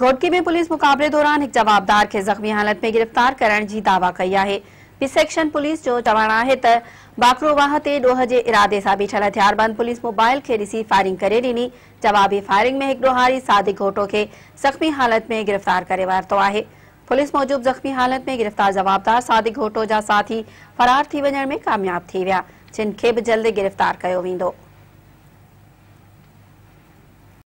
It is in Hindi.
घोटकी में पुलिस मुकाबले दौरान एक जवाबदार के जख्मी हालत में गिरफ्तार करण की दावा कई है बी सेक्शन पुलिस जो चवण है त तो बाकरो वाह ते ॾोह जे इरादे से बीठल हथियारबंद पुलिस मोबाइल के ऐसी फायरिंग करे दिनी जवाबी फायरिंग में एक डोहारी सादिक घोटो के ज़ख़्मी हालत में गिरफ़्तार कर वरतो है पुलिस मौजूद ज़ख़्मी हालत में गिरफ़्तार जवाबदार सादिक घोटो जहा साथी फरार थी वञण में कामयाब थी विया जिनके भी जल्द गिरफ़्तार किया वो